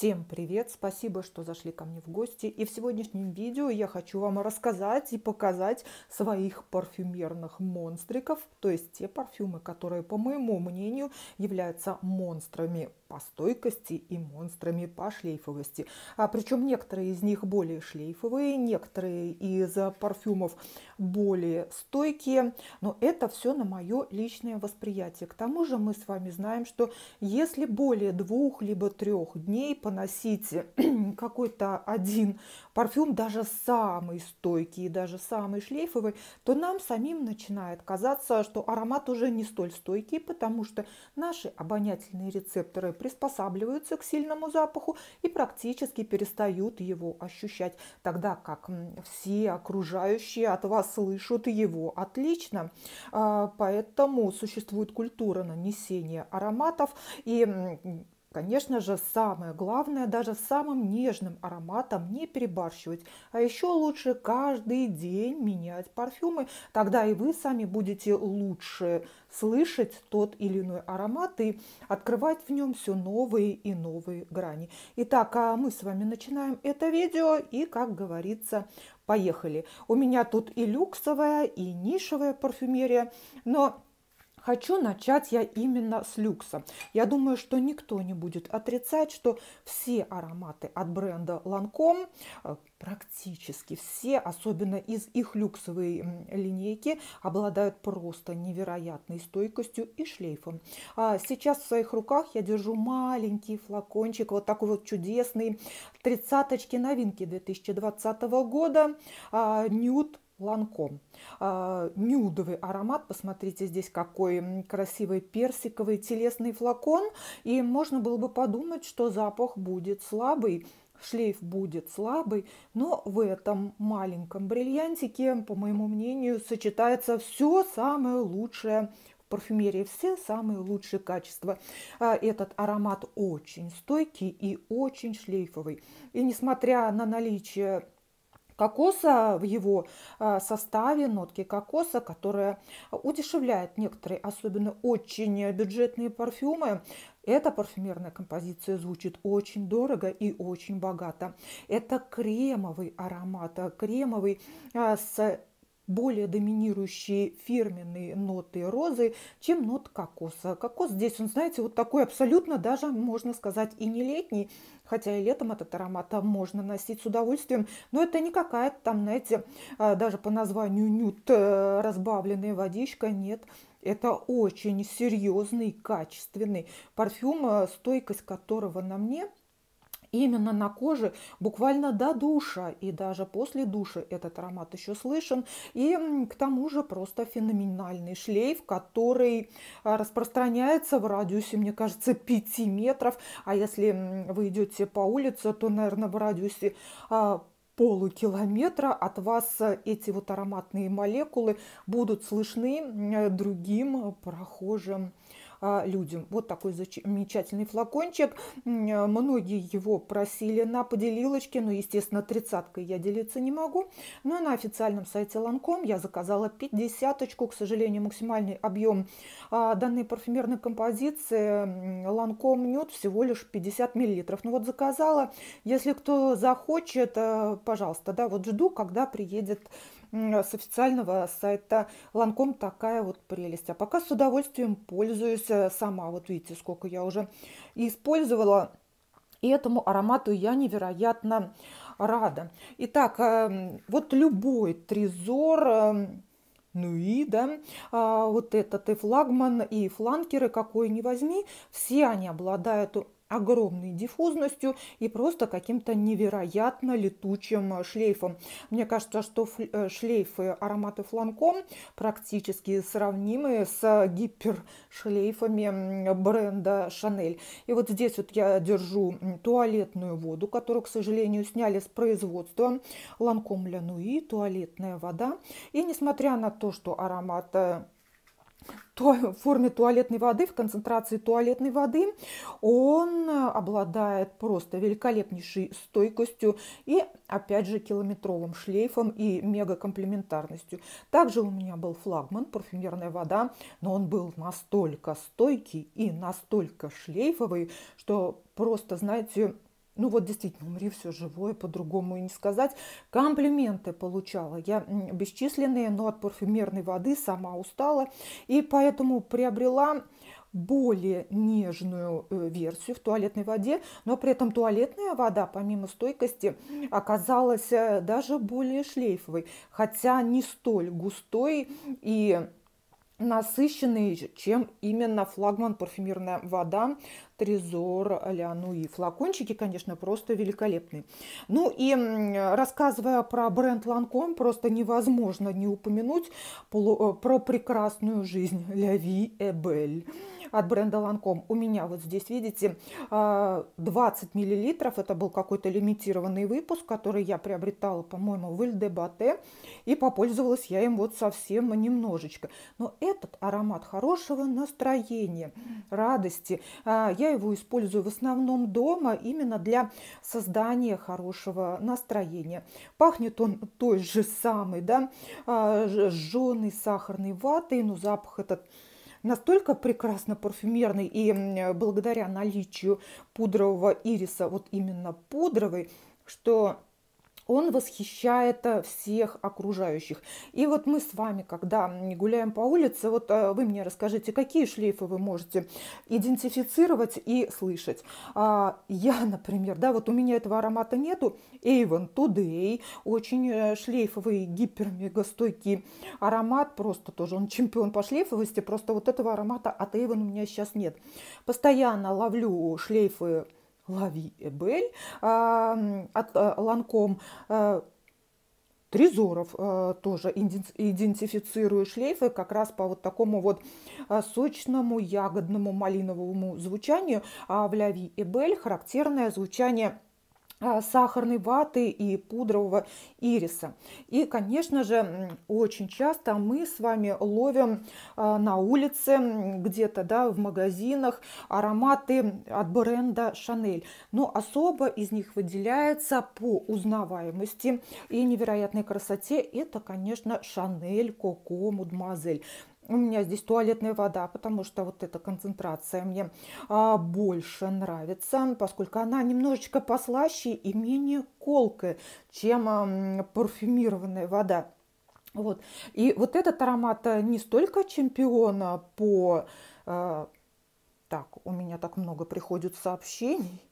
Всем привет! Спасибо, что зашли ко мне в гости. И в сегодняшнем видео я хочу вам рассказать и показать своих парфюмерных монстриков, то есть те парфюмы, которые, по моему мнению, являются монстрами по стойкости и монстрами по шлейфовости. А причем некоторые из них более шлейфовые, некоторые из парфюмов более стойкие, но это все на мое личное восприятие. К тому же мы с вами знаем, что если более двух либо трех дней по поносите какой-то один парфюм, даже самый стойкий, даже самый шлейфовый, то нам самим начинает казаться, что аромат уже не столь стойкий, потому что наши обонятельные рецепторы приспосабливаются к сильному запаху и практически перестают его ощущать, тогда как все окружающие от вас слышат его отлично. А, поэтому существует культура нанесения ароматов и Конечно же, самое главное, даже с самым нежным ароматом не перебарщивать. А еще лучше каждый день менять парфюмы. Тогда и вы сами будете лучше слышать тот или иной аромат и открывать в нем все новые и новые грани. Итак, а мы с вами начинаем это видео и, как говорится, поехали. У меня тут и люксовая, и нишевая парфюмерия, но Хочу начать я именно с люкса. Я думаю, что никто не будет отрицать, что все ароматы от бренда Lancome, э, практически все, особенно из их люксовой линейки, обладают просто невероятной стойкостью и шлейфом. А сейчас в своих руках я держу маленький флакончик, вот такой вот чудесный, тридцаточки новинки 2020 года, а, Nude Ланком. А, нюдовый аромат, посмотрите здесь какой красивый персиковый телесный флакон. И можно было бы подумать, что запах будет слабый, шлейф будет слабый, но в этом маленьком бриллиантике, по моему мнению, сочетается все самое лучшее в парфюмерии все самые лучшие качества. А, этот аромат очень стойкий и очень шлейфовый. И несмотря на наличие кокоса в его а, составе, нотки кокоса, которая удешевляет некоторые, особенно очень бюджетные парфюмы. Эта парфюмерная композиция звучит очень дорого и очень богато. Это кремовый аромат, а, кремовый а, с более доминирующие фирменные ноты розы, чем нот кокоса. Кокос здесь, он, знаете, вот такой абсолютно даже, можно сказать, и не летний, хотя и летом этот аромат а, можно носить с удовольствием, но это не какая-то там, знаете, а, даже по названию нют э, разбавленная водичка, нет, это очень серьезный, качественный парфюм, э, стойкость которого на мне – именно на коже буквально до душа. И даже после души этот аромат еще слышен. И к тому же просто феноменальный шлейф, который а, распространяется в радиусе, мне кажется, 5 метров. А если вы идете по улице, то, наверное, в радиусе а, полукилометра от вас а, эти вот ароматные молекулы будут слышны другим прохожим а, людям. Вот такой замечательный флакончик. Э, многие его просили на поделилочке, но, естественно, тридцаткой я делиться не могу. Но ну, на официальном сайте Ланком я заказала 50 -очку. К сожалению, максимальный объем а, данной парфюмерной композиции Ланком Нюд всего лишь 50 миллилитров. Ну вот заказала. Если кто захочет, э, пожалуйста, да, вот жду, когда приедет с официального сайта Ланком такая вот прелесть. А пока с удовольствием пользуюсь э, сама. Вот видите, сколько я уже использовала. И этому аромату я невероятно рада. Итак, э, вот любой трезор, э, ну и, да, а, вот этот и флагман, и фланкеры, какой ни возьми, все они обладают огромной диффузностью и просто каким-то невероятно летучим э, шлейфом. Мне кажется, что э, шлейфы ароматы фланком практически сравнимы с э, гипершлейфами бренда Шанель. И вот здесь вот я держу туалетную воду, которую, к сожалению, сняли с производства Ланком Лянуи, туалетная вода. И несмотря на то, что аромат в форме туалетной воды, в концентрации туалетной воды. Он обладает просто великолепнейшей стойкостью и, опять же, километровым шлейфом и мега комплементарностью. Также у меня был флагман парфюмерная вода, но он был настолько стойкий и настолько шлейфовый, что просто, знаете, ну вот действительно, умри все живое, по-другому и не сказать. Комплименты получала я бесчисленные, но от парфюмерной воды сама устала, и поэтому приобрела более нежную э, версию в туалетной воде, но при этом туалетная вода, помимо стойкости, оказалась э, даже более шлейфовой, хотя не столь густой и насыщенный, чем именно флагман парфюмерная вода Трезор ну и Флакончики, конечно, просто великолепные Ну и рассказывая про бренд Ланком, просто невозможно не упомянуть э, про прекрасную жизнь Ляви Эбель от бренда Lancome. У меня вот здесь, видите, 20 а, миллилитров. Это был какой-то лимитированный выпуск, который я приобретала, по-моему, в Ильдебате. И попользовалась я им вот совсем немножечко. Но этот аромат хорошего настроения, радости. А, я его использую в основном дома именно для создания хорошего настроения. Пахнет он той же самой, да, а, жженой сахарной ватой, но запах этот настолько прекрасно парфюмерный и благодаря наличию пудрового ириса, вот именно пудровый, что он восхищает э, всех окружающих. И вот мы с вами, когда гуляем по улице, вот э, вы мне расскажите, какие шлейфы вы можете идентифицировать и слышать. А, я, например, да, вот у меня этого аромата нету, Avon Today, очень э, шлейфовый, гипермегастойкий аромат, просто тоже он чемпион по шлейфовости, просто вот этого аромата от Avon у меня сейчас нет. Постоянно ловлю шлейфы Лави Эбель от э, Ланком. Э, Трезоров э, тоже идентифицирую шлейфы как раз по вот такому вот сочному, ягодному, малиновому звучанию. А в Ляви Эбель характерное звучание – а, сахарной ваты и пудрового ириса. И, конечно же, очень часто мы с вами ловим а, на улице, где-то да, в магазинах ароматы от бренда Шанель. Но особо из них выделяется по узнаваемости и невероятной красоте. Это, конечно, Шанель, Коко, Мудмазель у меня здесь туалетная вода, потому что вот эта концентрация мне а, больше нравится, поскольку она немножечко послаще и менее колкая, чем а, парфюмированная вода. Вот. И вот этот аромат э, не столько чемпиона по... А, так, у меня так много приходит сообщений.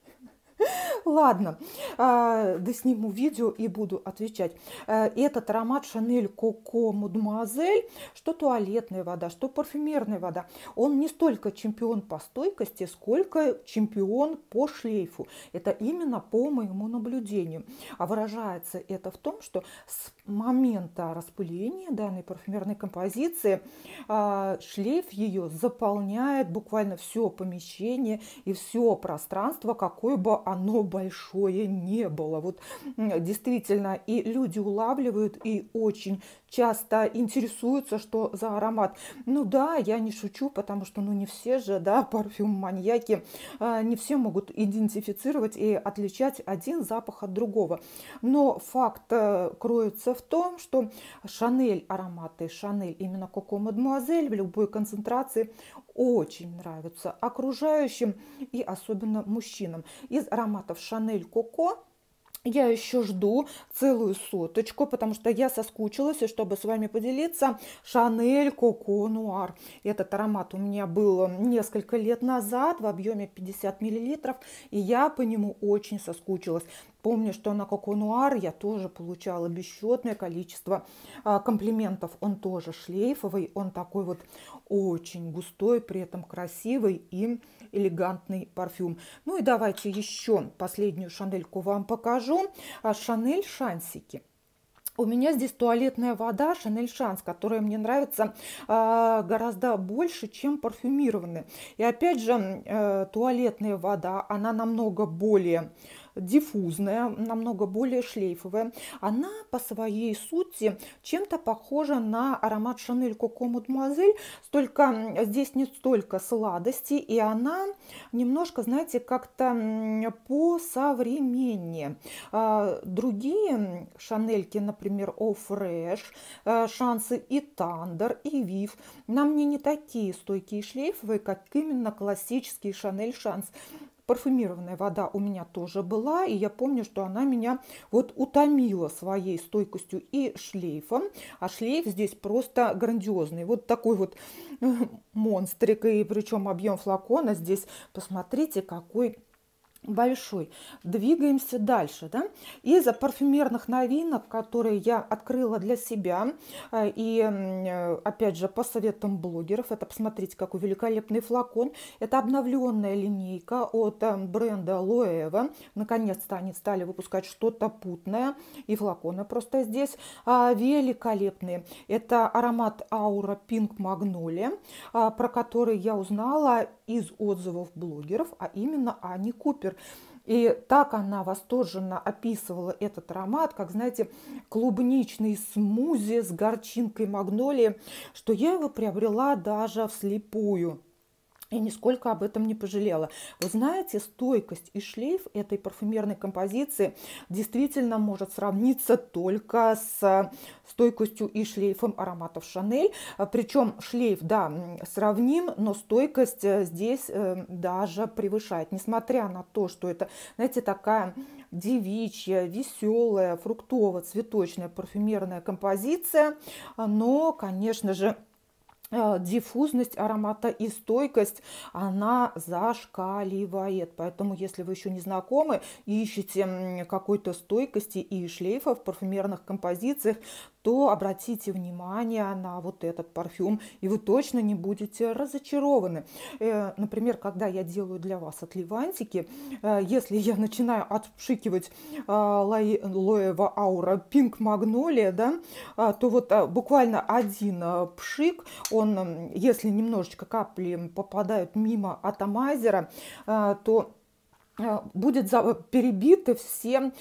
Ладно, а, да сниму видео и буду отвечать. Э, этот аромат Шанель Коко Мадемуазель, что туалетная вода, что парфюмерная вода, он не столько чемпион по стойкости, сколько чемпион по шлейфу. Это именно по моему наблюдению. А выражается это в том, что с момента распыления данной парфюмерной композиции а, шлейф ее заполняет буквально все помещение и все пространство, какой бы оно большое не было. Вот действительно, и люди улавливают, и очень часто интересуются, что за аромат. Ну да, я не шучу, потому что ну не все же, да, парфюм-маньяки, а, не все могут идентифицировать и отличать один запах от другого. Но факт э, кроется в том, что Шанель ароматы, Шанель именно Коко Мадмуазель в любой концентрации очень нравятся окружающим и особенно мужчинам. Из ароматов Шанель Коко я еще жду целую соточку, потому что я соскучилась, и чтобы с вами поделиться, Шанель Коко Нуар. Этот аромат у меня был несколько лет назад в объеме 50 мл, и я по нему очень соскучилась. Помню, что на Коконуар я тоже получала бесчетное количество а, комплиментов. Он тоже шлейфовый, он такой вот очень густой, при этом красивый и элегантный парфюм. Ну и давайте еще последнюю шанельку вам покажу. А, Шанель Шансики. У меня здесь туалетная вода Шанель Шанс, которая мне нравится э, гораздо больше, чем парфюмированная. И опять же, э, туалетная вода, она намного более диффузная, намного более шлейфовая. Она по своей сути чем-то похожа на аромат Шанель Коко Мадемуазель, только здесь не столько сладости, и она немножко, знаете, как-то по-современнее. А, другие Шанельки, например, О Фреш, э, Шансы и Тандер, и Вив, на мне не такие стойкие шлейфовые, как именно классический Шанель Шанс. Парфюмированная вода у меня тоже была, и я помню, что она меня вот утомила своей стойкостью и шлейфом. А шлейф здесь просто грандиозный. Вот такой вот э, монстрик, и причем объем флакона здесь, посмотрите, какой большой. Двигаемся дальше. Да? Из парфюмерных новинок, которые я открыла для себя, э, и э, опять же по советам блогеров, это посмотрите, какой великолепный флакон. Это обновленная линейка от эм, бренда Loewe. Наконец-то они стали выпускать что-то путное. И флаконы просто здесь а, великолепные. Это аромат Аура Pink Magnolia, а, про который я узнала из отзывов блогеров, а именно Ани Купер. И так она восторженно описывала этот аромат, как, знаете, клубничный смузи с горчинкой магнолии, что я его приобрела даже вслепую и нисколько об этом не пожалела. Вы знаете, стойкость и шлейф этой парфюмерной композиции действительно может сравниться только с э, стойкостью и шлейфом ароматов Шанель. Причем шлейф, да, сравним, но стойкость э, здесь э, даже превышает. Несмотря на то, что это, знаете, такая девичья, веселая, фруктово-цветочная парфюмерная композиция, но, конечно же, Э, диффузность аромата и стойкость, она зашкаливает. Поэтому, если вы еще не знакомы и ищете какой-то стойкости и шлейфа в парфюмерных композициях, то обратите внимание на вот этот парфюм, и вы точно не будете разочарованы. Э, например, когда я делаю для вас отливантики, э, если я начинаю отпшикивать а, лоева аура пинк магнолия, да, а, то вот а, буквально один пшик, он, если немножечко капли попадают мимо атомайзера, то будет перебиты все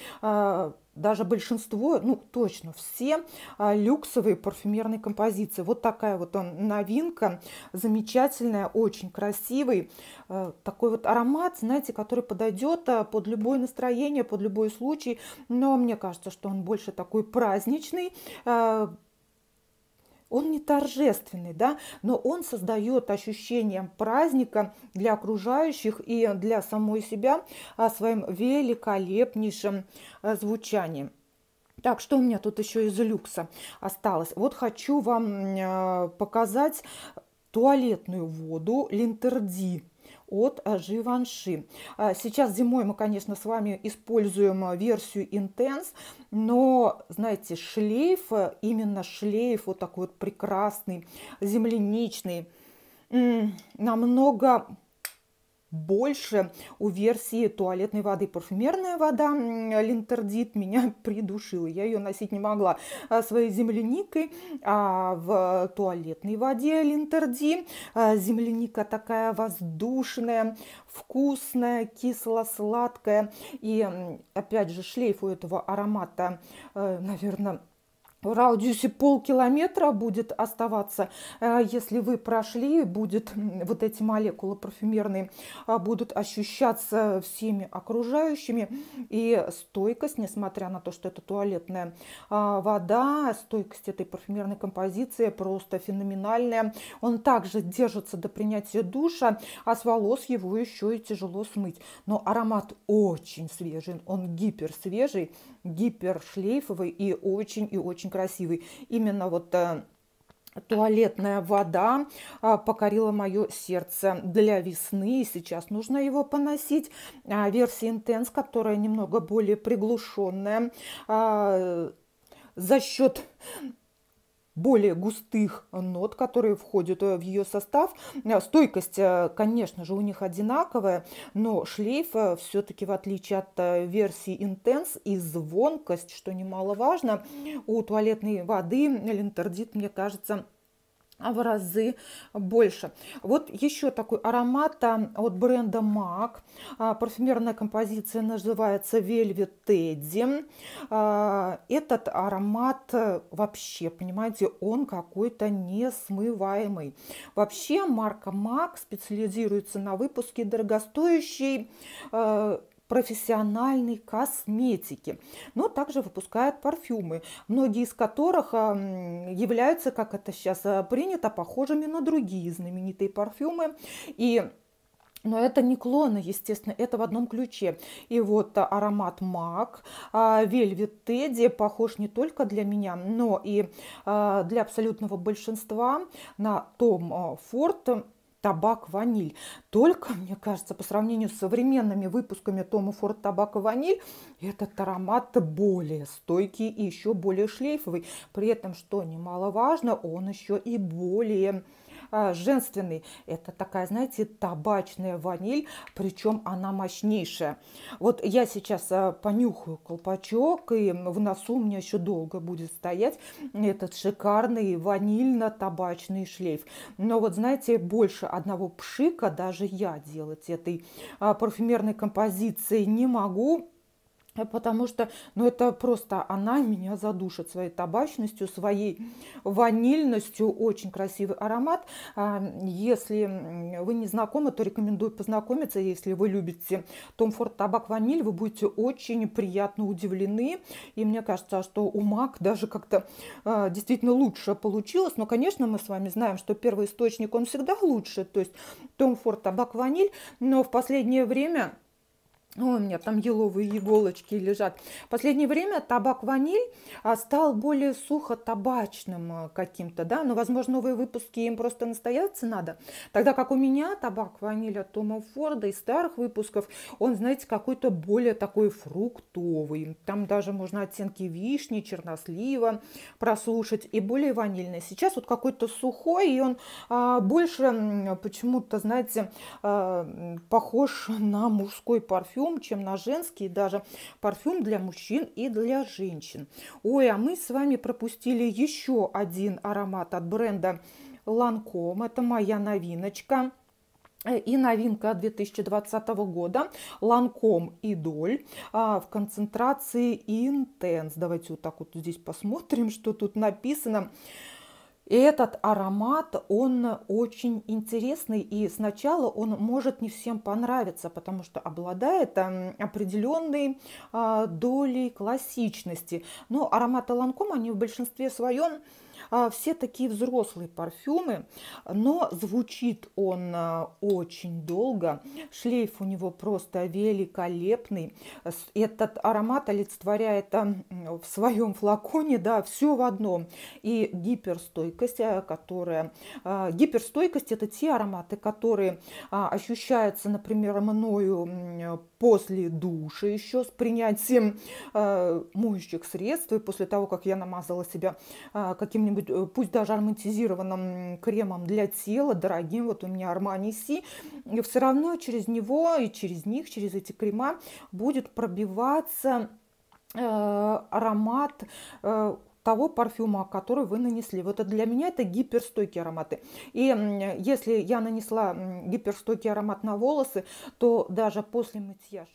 даже большинство, ну точно все а, люксовые парфюмерные композиции. Вот такая вот он новинка, замечательная, очень красивый. Э, такой вот аромат, знаете, который подойдет э, под любое настроение, под любой случай. Но мне кажется, что он больше такой праздничный, э, он не торжественный, да, но он создает ощущение праздника для окружающих и для самой себя а, своим великолепнейшим а, звучанием. Так, что у меня тут еще из люкса осталось? Вот хочу вам а, показать туалетную воду Линтерди от живанши. А, сейчас зимой мы, конечно, с вами используем версию Intense, но, знаете, шлейф, именно шлейф вот такой вот прекрасный, земляничный, намного больше у версии туалетной воды. Парфюмерная вода линтердит меня придушила. Я ее носить не могла а, своей земляникой. А в туалетной воде линтерди а, земляника такая воздушная, вкусная, кисло-сладкая. И опять же шлейф у этого аромата, э, наверное, в радиусе полкилометра будет оставаться, э, если вы прошли, будет вот эти молекулы парфюмерные э, будут ощущаться всеми окружающими. И стойкость, несмотря на то, что это туалетная э, вода, стойкость этой парфюмерной композиции просто феноменальная. Он также держится до принятия душа, а с волос его еще и тяжело смыть. Но аромат очень свежий, он гиперсвежий, гипершлейфовый и очень и очень очень красивый. Именно вот э, туалетная вода а, покорила мое сердце для весны. И сейчас нужно его поносить. А, версия Intense, которая немного более приглушенная а, за счет более густых нот, которые входят э, в ее состав. Э, стойкость, э, конечно же, у них одинаковая, но шлейф все-таки в отличие от версии Intense и звонкость, что немаловажно, у туалетной воды линтердит, мне кажется, а в разы больше. Вот еще такой аромат а, от бренда MAC. А, парфюмерная композиция называется Velvet Teddy. Этот аромат э, вообще, понимаете, он какой-то несмываемый. Вообще марка MAC специализируется на выпуске дорогостоящей э, профессиональной косметики, но также выпускает парфюмы, многие из которых являются, как это сейчас э, принято, похожими на другие знаменитые парфюмы. И но это не клоны, естественно, это в одном ключе. И вот аромат мак, вельвет а, тедди похож не только для меня, но и а, для абсолютного большинства на Том Форд э, табак, ваниль. Только, мне кажется, по сравнению с современными выпусками Тома Форд табак и ваниль, этот аромат более стойкий и еще более шлейфовый. При этом, что немаловажно, он еще и более а, женственный. Это такая, знаете, табачная ваниль, причем она мощнейшая. Вот я сейчас а, понюхаю колпачок, и в носу у меня еще долго будет стоять этот шикарный ванильно-табачный шлейф. Но вот, знаете, больше одного пшика даже я делать этой а, парфюмерной композиции не могу потому что, ну, это просто она меня задушит своей табачностью, своей ванильностью. Очень красивый аромат. А, если вы не знакомы, то рекомендую познакомиться. Если вы любите Tom Ford табак ваниль, вы будете очень приятно удивлены. И мне кажется, что у Мак даже как-то а, действительно лучше получилось. Но, конечно, мы с вами знаем, что первый источник, он всегда лучше. То есть Tom Ford табак ваниль, но в последнее Время Ой, ну, у меня там еловые иголочки лежат. В последнее время табак-ваниль а, стал более сухо-табачным а, каким-то, да, но, возможно, новые выпуски им просто настояться надо. Тогда как у меня табак-ваниль от Тома Форда из старых выпусков, он, знаете, какой-то более такой фруктовый. Там даже можно оттенки вишни, чернослива прослушать и более ванильный. Сейчас вот какой-то сухой, и он а, больше почему-то, знаете, а, похож на мужской парфюм, парфюм, чем на женский, даже парфюм для мужчин и для женщин. Ой, а мы с вами пропустили еще один аромат от бренда Lancome. Это моя новиночка э, и новинка 2020 года Ланком Идоль а, в концентрации Интенс. Давайте вот так вот здесь посмотрим, что тут написано. И этот аромат, он очень интересный, и сначала он может не всем понравиться, потому что обладает эм, определенной а, долей классичности. Но ароматы ланком, они в большинстве своем а, все такие взрослые парфюмы, но звучит он а, очень долго. Шлейф у него просто великолепный. Этот аромат олицетворяет в своем флаконе, да, все в одном. И гиперстойкость, а, которая... Гиперстойкость – это те ароматы, которые ощущаются, например, мною после душа еще с принятием э, моющих средств и после того, как я намазала себя э, каким-нибудь, э, пусть даже ароматизированным кремом для тела, дорогим, вот у меня Армани Си и все равно через него и через них, через эти крема будет пробиваться э, аромат э, того парфюма, который вы нанесли. Вот это для меня это гиперстойкие ароматы. И если я нанесла гиперстойкий аромат на волосы, то даже после мытья.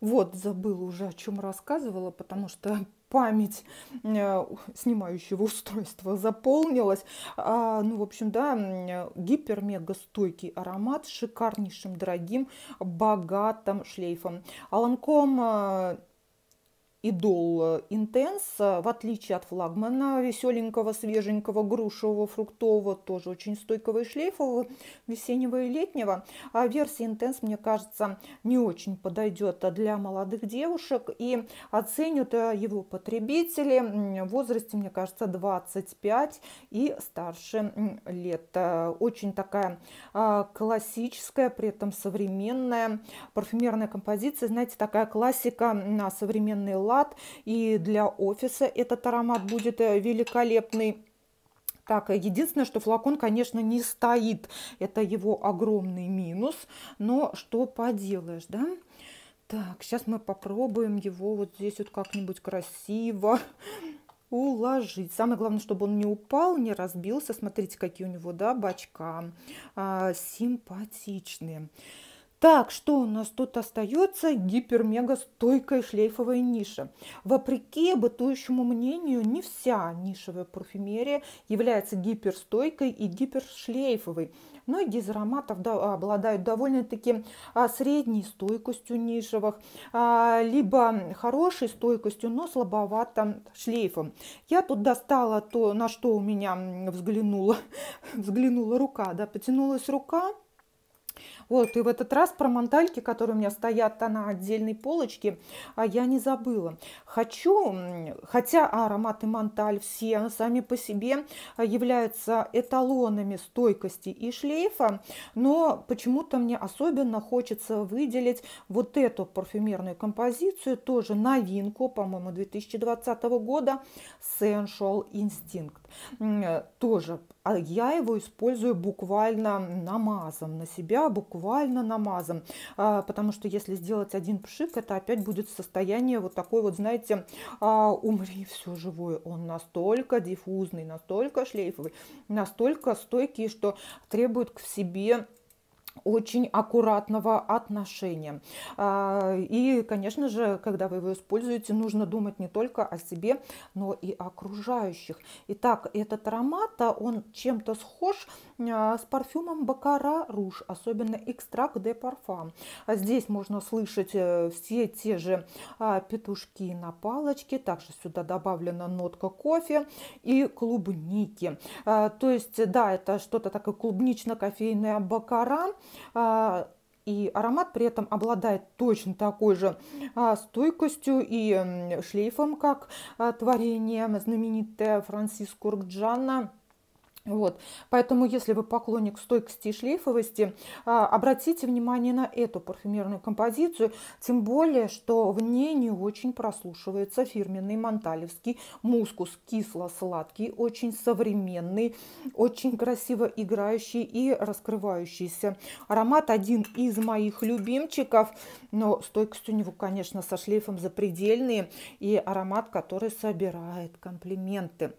Вот, забыла уже, о чем рассказывала, потому что память э, снимающего устройства заполнилась. А, ну, в общем, да, гипер-мега-стойкий аромат с шикарнейшим, дорогим, богатым шлейфом. Аланком Ланком э, Идол э, Интенс, э, в отличие от флагмана веселенького, свеженького, грушевого, фруктового, тоже очень стойкого и шлейфового, весеннего и летнего, а версия Интенс, мне кажется, не очень подойдет для молодых девушек и оценят э, его потребители в возрасте, мне кажется, 25 и старше лет. Очень такая а, классическая, при этом современная парфюмерная композиция, знаете, такая классика на современный современные салат, и для офиса этот аромат будет э, великолепный. Так, единственное, что флакон, конечно, не стоит. Это его огромный минус. Но что поделаешь, да? Так, сейчас мы попробуем его вот здесь вот как-нибудь красиво уложить. Самое главное, чтобы он не упал, не разбился. Смотрите, какие у него, да, бачка. А, симпатичные. Симпатичные. Так, что у нас тут остается? гипер стойкая шлейфовая ниша. Вопреки бытующему мнению, не вся нишевая парфюмерия является гиперстойкой и гипершлейфовой. Многие из ароматов обладают довольно-таки а, средней стойкостью нишевых, а, либо хорошей стойкостью, но слабоватым шлейфом. Я тут достала то, на что у меня взглянула, взглянула рука, да, потянулась рука, вот, и в этот раз про мантальки, которые у меня стоят а на отдельной полочке, а, я не забыла. Хочу, хотя ароматы манталь все сами по себе а, являются эталонами стойкости и шлейфа, но почему-то мне особенно хочется выделить вот эту парфюмерную композицию, тоже новинку, по-моему, 2020 года, Sensual Instinct. Тоже а я его использую буквально намазом на себя, буквально намазом, а, потому что если сделать один пшик, это опять будет состояние вот такой вот, знаете, а, умри, все живое, он настолько диффузный, настолько шлейфовый, настолько стойкий, что требует к себе очень аккуратного отношения. А, и, конечно же, когда вы его используете, нужно думать не только о себе, но и окружающих. Итак, этот аромат, а, он чем-то схож а, с парфюмом Бакара Руж, особенно экстракт де парфам. Здесь можно слышать э, все те же петушки на палочке, также сюда добавлена нотка кофе и клубники. То есть, да, это что-то такое клубнично-кофейное Бакара, а, и аромат при этом обладает точно такой же а, стойкостью и шлейфом, как а, творение знаменитое Франсиско Ркджана – вот. Поэтому, если вы поклонник стойкости и шлейфовости, а, обратите внимание на эту парфюмерную композицию, тем более, что в ней не очень прослушивается фирменный монталевский мускус, кисло-сладкий, очень современный, очень красиво играющий и раскрывающийся. Аромат один из моих любимчиков, но стойкость у него, конечно, со шлейфом запредельные и аромат, который собирает комплименты.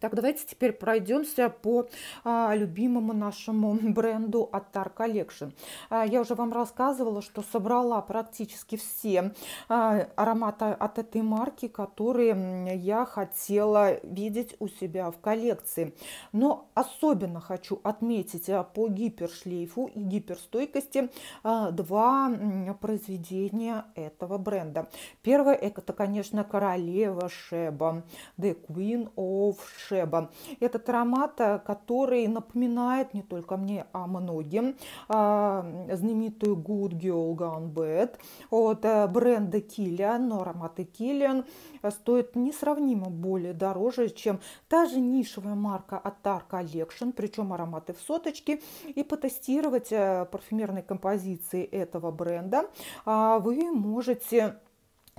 Так, давайте теперь пройдемся по а, любимому нашему бренду Attar Collection. А, я уже вам рассказывала, что собрала практически все а, ароматы от этой марки, которые я хотела видеть у себя в коллекции. Но особенно хочу отметить а, по гипершлейфу и гиперстойкости а, два произведения этого бренда. Первое это, конечно, королева Шеба, The Queen of шеба. Этот аромат, э, который напоминает не только мне, а многим а, знаменитую Good Girl Gone Bad от э, бренда Киллиан, но ароматы Киллиан э, стоят несравнимо более дороже, чем та же нишевая марка Attar Collection, причем ароматы в соточке. И потестировать парфюмерные композиции этого бренда а, вы можете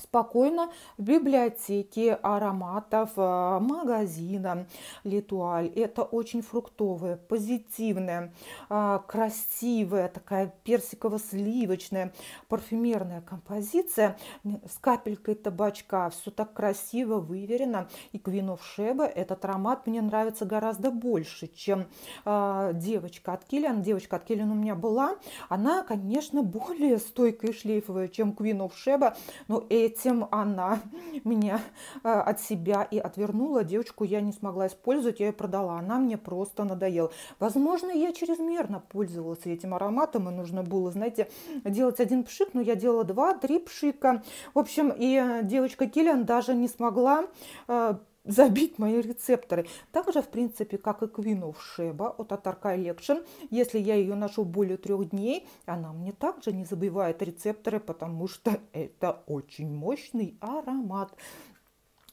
спокойно в библиотеке ароматов э, магазина Литуаль. Это очень фруктовая, позитивная, э, красивая, такая персиково-сливочная парфюмерная композиция с капелькой табачка. Все так красиво выверено. И к вину в Шеба этот аромат мне нравится гораздо больше, чем э, девочка от Киллиан. Девочка от Киллиан у меня была. Она, конечно, более стойкая и шлейфовая, чем Queen of Sheba, но эти этим она меня э, от себя и отвернула. Девочку я не смогла использовать, я ее продала. Она мне просто надоела. Возможно, я чрезмерно пользовалась этим ароматом, и нужно было, знаете, делать один пшик, но я делала два-три пшика. В общем, и э, девочка Киллиан даже не смогла э, забить мои рецепторы. Также, в принципе, как и Queen of Sheba от Atar Collection. Если я ее ношу более трех дней, она мне также не забивает рецепторы, потому что это очень мощный аромат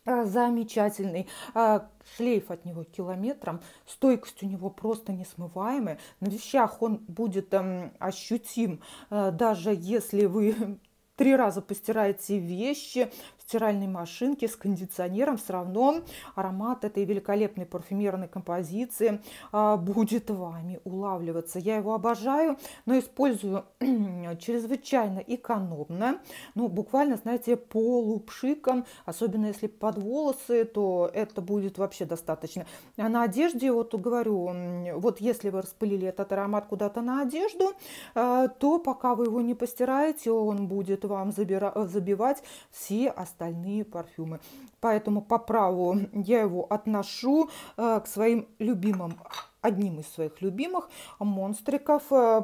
а, замечательный. А, шлейф от него километром, стойкость у него просто несмываемая. На вещах он будет эм, ощутим, а, даже если вы три раза постираете вещи, стиральной машинке с кондиционером, все равно аромат этой великолепной парфюмерной композиции а, будет вами улавливаться. Я его обожаю, но использую чрезвычайно экономно, ну, буквально, знаете, полупшиком, особенно если под волосы, то это будет вообще достаточно. А на одежде, вот говорю, вот если вы распылили этот аромат куда-то на одежду, а, то пока вы его не постираете, он будет вам забира- забивать все остальные остальные парфюмы. Поэтому по праву я его отношу э, к своим любимым, одним из своих любимых монстриков э,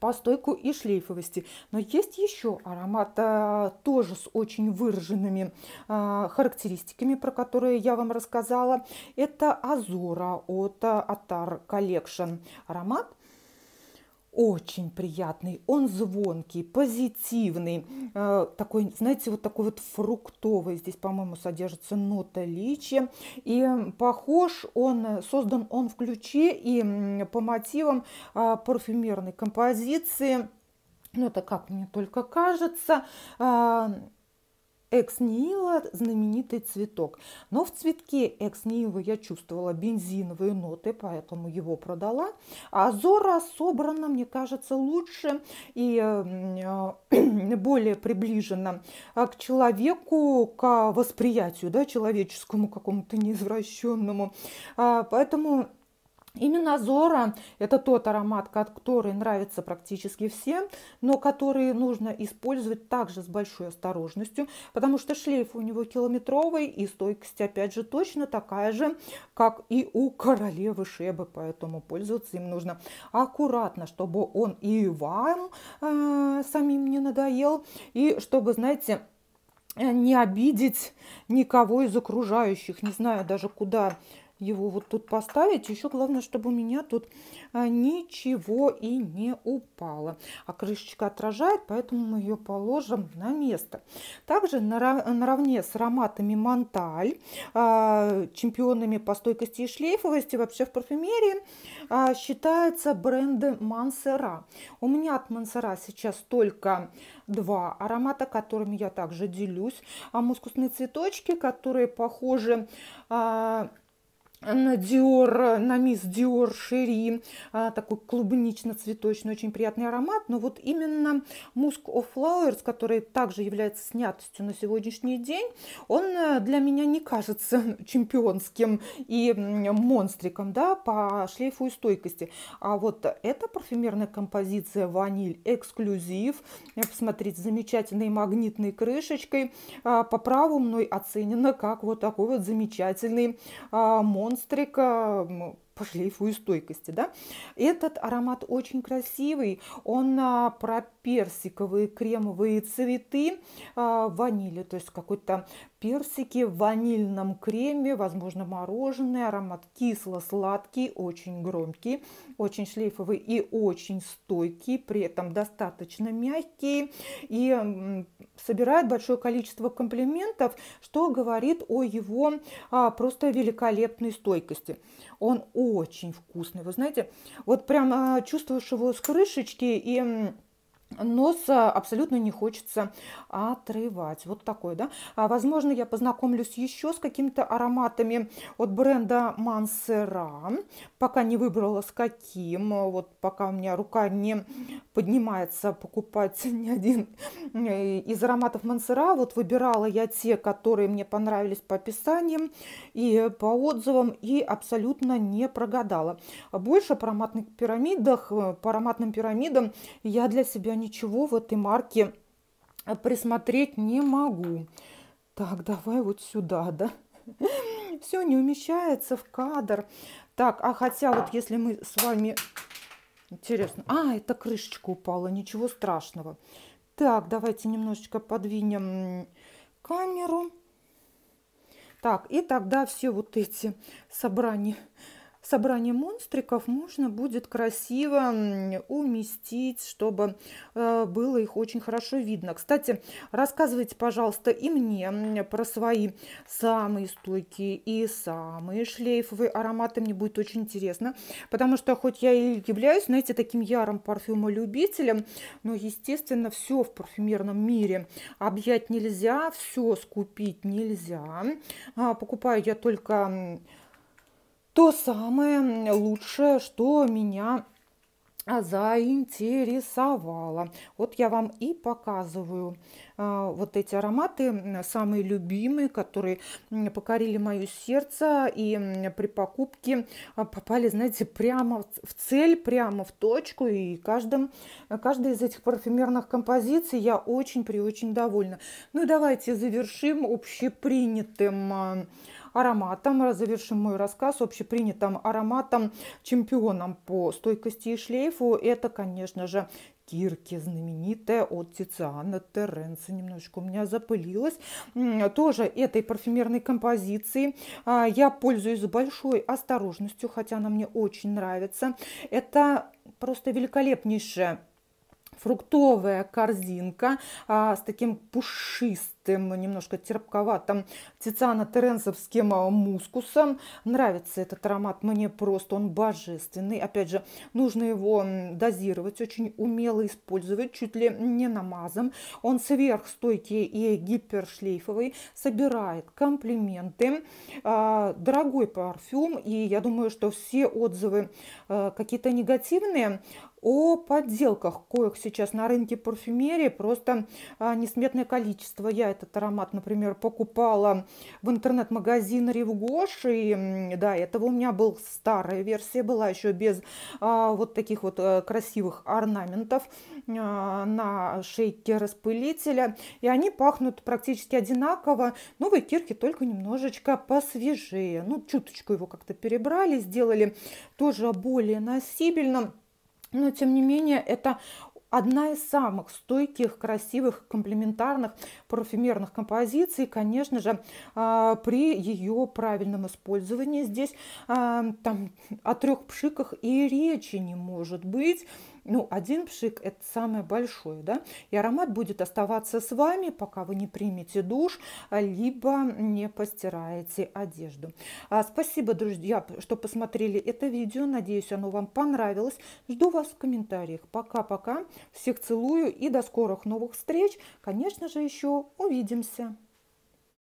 по стойку и шлейфовости. Но есть еще аромат а, тоже с очень выраженными а, характеристиками, про которые я вам рассказала. Это Азора от Атар Collection. Аромат очень приятный, он звонкий, позитивный, э, такой, знаете, вот такой вот фруктовый. Здесь, по-моему, содержится нота личи. И э, похож он, э, создан он в ключе и по мотивам парфюмерной композиции. Ну, это как мне только кажется, экс знаменитый цветок. Но в цветке экс я чувствовала бензиновые ноты, поэтому его продала. А Зора собрана, мне кажется, лучше и э, более приближена э, к человеку, к восприятию да, человеческому какому-то неизвращенному. А, поэтому Именно Зора – это тот аромат, который нравится практически всем, но который нужно использовать также с большой осторожностью, потому что шлейф у него километровый и стойкость, опять же, точно такая же, как и у королевы Шебы, поэтому пользоваться им нужно аккуратно, чтобы он и вам э, самим не надоел, и чтобы, знаете, не обидеть никого из окружающих, не знаю даже куда его вот тут поставить. Еще главное, чтобы у меня тут а, ничего и не упало. А крышечка отражает, поэтому мы ее положим на место. Также наравне с ароматами Монталь, а, чемпионами по стойкости и шлейфовости вообще в парфюмерии, а, считается бренды Мансера. У меня от Мансера сейчас только два аромата, которыми я также делюсь. А мускусные цветочки, которые похожи на Dior, на мисс Dior Шери, а, такой клубнично-цветочный, очень приятный аромат. Но вот именно Musk of Flowers, который также является снятостью на сегодняшний день, он э, для меня не кажется чемпионским и монстриком да, по шлейфу и стойкости. А вот эта парфюмерная композиция ваниль эксклюзив. Э, посмотрите, замечательной магнитной крышечкой. А, по праву мной оценена как вот такой вот замечательный монстр а, монстрика по шлейфу и стойкости. Да? Этот аромат очень красивый, он а, пропитан персиковые кремовые цветы, а, ванили, то есть какой-то персики в ванильном креме, возможно, мороженое, аромат кисло-сладкий, очень громкий, очень шлейфовый и очень стойкий, при этом достаточно мягкий и собирает большое количество комплиментов, что говорит о его а, просто великолепной стойкости. Он очень вкусный, вы знаете, вот прям а, чувствуешь его с крышечки и нос абсолютно не хочется отрывать. Вот такой, да. А, возможно, я познакомлюсь еще с какими-то ароматами от бренда Мансера. Пока не выбрала с каким. Вот пока у меня рука не поднимается покупать ни один э, из ароматов Мансера. Вот выбирала я те, которые мне понравились по описаниям и по отзывам. И абсолютно не прогадала. Больше по ароматных пирамидах, э, по ароматным пирамидам я для себя не ничего в этой марке э, присмотреть не могу. Так, давай вот сюда, да? Все не умещается в кадр. Так, а хотя вот если мы с вами... Интересно. А, это крышечка упала, ничего страшного. Так, давайте немножечко подвинем камеру. Так, и тогда все вот эти собрания собрание монстриков можно будет красиво уместить, чтобы э, было их очень хорошо видно. Кстати, рассказывайте, пожалуйста, и мне про свои самые стойкие и самые шлейфовые ароматы. Мне будет очень интересно, потому что хоть я и являюсь, знаете, таким ярым парфюмолюбителем, но, естественно, все в парфюмерном мире объять нельзя, все скупить нельзя. А, покупаю я только то самое лучшее, что меня а, заинтересовало. Вот я вам и показываю а, вот эти ароматы, самые любимые, которые покорили мое сердце и при покупке а, попали, знаете, прямо в цель, прямо в точку. И каждым, каждой из этих парфюмерных композиций я очень-при-очень довольна. Ну и давайте завершим общепринятым ароматом. Завершим мой рассказ общепринятым ароматом, чемпионом по стойкости и шлейфу. Это, конечно же, Кирки, знаменитая от Тициана Терренса. Немножечко у меня запылилась. Тоже этой парфюмерной композиции а, я пользуюсь большой осторожностью, хотя она мне очень нравится. Это просто великолепнейшая фруктовая корзинка а, с таким пушистым, ну, немножко терпковатым тициано-теренсовским а, мускусом. Нравится этот аромат мне просто, он божественный. Опять же, нужно его дозировать, очень умело использовать, чуть ли не намазом. Он сверхстойкий и гипершлейфовый, собирает комплименты. А, дорогой парфюм, и я думаю, что все отзывы а, какие-то негативные, о подделках, коих сейчас на рынке парфюмерии просто а, несметное количество. Я этот аромат, например, покупала в интернет-магазин Ривгош, и да, этого у меня была старая версия, была еще без а, вот таких вот э, красивых орнаментов а, на шейке распылителя, и они пахнут практически одинаково. Новые ну, кирки только немножечко посвежее, ну, чуточку его как-то перебрали, сделали тоже более носибельным. Но, тем не менее, это одна из самых стойких, красивых, комплементарных парфюмерных композиций, конечно же, а, при ее правильном использовании. Здесь а, там о трех пшиках и речи не может быть ну, один пшик – это самое большое, да, и аромат будет оставаться с вами, пока вы не примете душ, либо не постираете одежду. А, спасибо, друзья, что посмотрели это видео, надеюсь, оно вам понравилось. Жду вас в комментариях. Пока-пока, всех целую и до скорых новых встреч. Конечно же, еще увидимся.